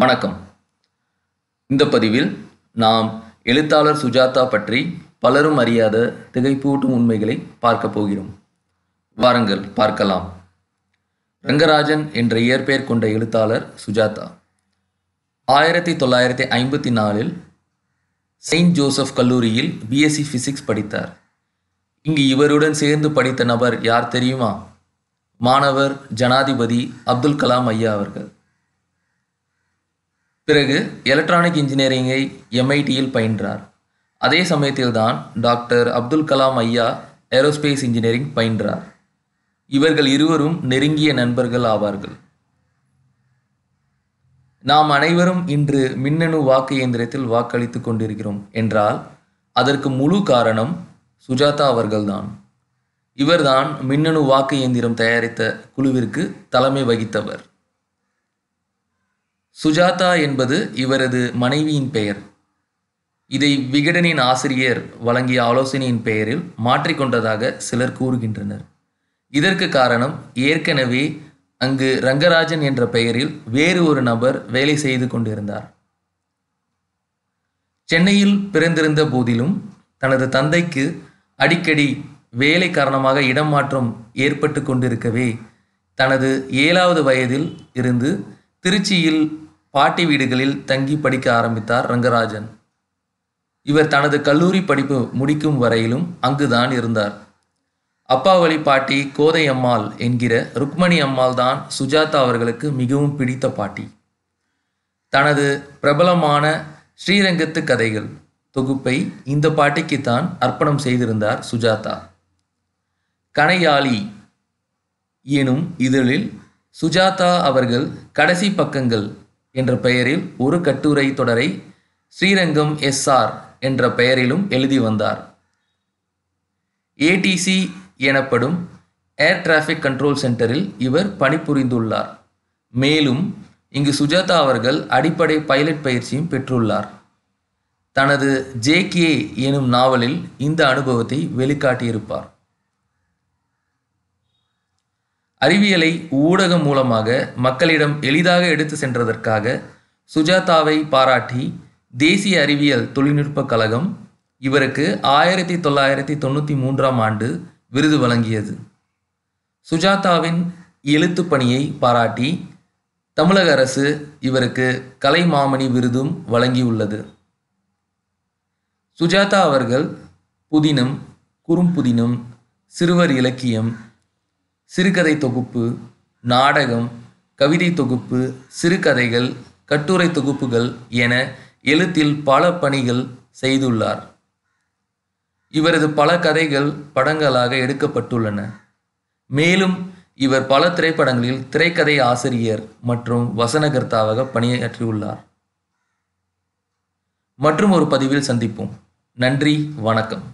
வணக்கம் இந்த பதிவில் நாம் எழுத்தாளர் சுஜாதா பற்றி பலரும் அறியாத திகைப்பூட்டும் உண்மைகளை பார்க்க போகிறோம் வாருங்கள் பார்க்கலாம் ரங்கராஜன் என்ற இயற்பெயர் கொண்ட எழுத்தாளர் சுஜாதா ஆயிரத்தி தொள்ளாயிரத்தி ஐம்பத்தி நாலில் செயின்ட் ஜோசப் கல்லூரியில் பிஎஸ்சி ஃபிசிக்ஸ் படித்தார் இங்கு இவருடன் சேர்ந்து படித்த நபர் யார் தெரியுமா மாணவர் ஜனாதிபதி அப்துல் கலாம் ஐயா அவர்கள் பிறகு எலக்ட்ரானிக் இன்ஜினியரிங்கை எம்ஐடியில் பயின்றார் அதே சமயத்தில்தான் டாக்டர் அப்துல் கலாம் ஐயா ஏரோஸ்பேஸ் இன்ஜினியரிங் பயின்றார் இவர்கள் இருவரும் நெருங்கிய நண்பர்கள் ஆவார்கள் நாம் அனைவரும் இன்று மின்னணு வாக்கு இயந்திரத்தில் வாக்களித்து கொண்டிருக்கிறோம் என்றால் அதற்கு முழு காரணம் சுஜாதா அவர்கள்தான் இவர்தான் மின்னணு வாக்கு இயந்திரம் தயாரித்த குழுவிற்கு தலைமை வகித்தவர் சுஜாதா என்பது இவரது மனைவியின் பெயர் இதை விகடனின் ஆசிரியர் வழங்கிய ஆலோசனையின் பெயரில் மாற்றிக்கொண்டதாக சிலர் கூறுகின்றனர் இதற்கு காரணம் ஏற்கனவே அங்கு ரங்கராஜன் என்ற பெயரில் வேறு ஒரு நபர் வேலை செய்து கொண்டிருந்தார் சென்னையில் பிறந்திருந்த போதிலும் தனது தந்தைக்கு அடிக்கடி வேலை காரணமாக இடம் மாற்றம் ஏற்பட்டு கொண்டிருக்கவே தனது ஏழாவது வயதில் இருந்து திருச்சியில் பாட்டி வீடுகளில் தங்கி படிக்க ஆரம்பித்தார் ரங்கராஜன் இவர் தனது கல்லூரி படிப்பு முடிக்கும் வரையிலும் அங்குதான் இருந்தார் அப்பாவளி பாட்டி கோதை அம்மாள் என்கிற ருக்மணி அம்மாள் தான் சுஜாதா அவர்களுக்கு மிகவும் பிடித்த பாட்டி தனது பிரபலமான ஸ்ரீரங்கத்து கதைகள் தொகுப்பை இந்த பாட்டிக்கு தான் அர்ப்பணம் செய்திருந்தார் சுஜாதா கனையாளி எனும் இதழில் சுஜாதா அவர்கள் கடைசி பக்கங்கள் என்ற பெயரில் ஒரு கட்டுரை தொடரை ஸ்ரீரங்கம் எஸ்ஆர் என்ற பெயரிலும் எழுதி வந்தார் ஏடிசி எனப்படும் ஏர் டிராஃபிக் கண்ட்ரோல் சென்டரில் இவர் பணிபுரிந்துள்ளார் மேலும் இங்கு சுஜாதா அவர்கள் அடிப்படை பைலட் பயிற்சியும் பெற்றுள்ளார் தனது ஜேகே எனும் நாவலில் இந்த அனுபவத்தை வெளிக்காட்டியிருப்பார் அறிவியலை ஊடகம் மூலமாக மக்களிடம் எளிதாக எடுத்து சென்றதற்காக சுஜாதாவை பாராட்டி தேசிய அறிவியல் தொழில்நுட்பக் கழகம் இவருக்கு ஆயிரத்தி தொள்ளாயிரத்தி தொண்ணூற்றி மூன்றாம் ஆண்டு விருது வழங்கியது சுஜாதாவின் எழுத்து பணியை பாராட்டி தமிழக அரசு இவருக்கு கலை மாமணி விருதும் வழங்கியுள்ளது சுஜாதா அவர்கள் புதினம் குறும்புதினம் சிறுவர் இலக்கியம் சிறுகதை தொகுப்பு நாடகம் கவிதை தொகுப்பு சிறுகதைகள் கட்டுரை தொகுப்புகள் என எழுத்தில் பல பணிகள் செய்துள்ளார் இவரது பல கதைகள் படங்களாக எடுக்கப்பட்டுள்ளன மேலும் இவர் பல திரைப்படங்களில் திரைக்கதை ஆசிரியர் மற்றும் வசனகர்த்தாவாக பணியாற்றியுள்ளார் மற்றும் ஒரு பதிவில் சந்திப்போம் நன்றி வணக்கம்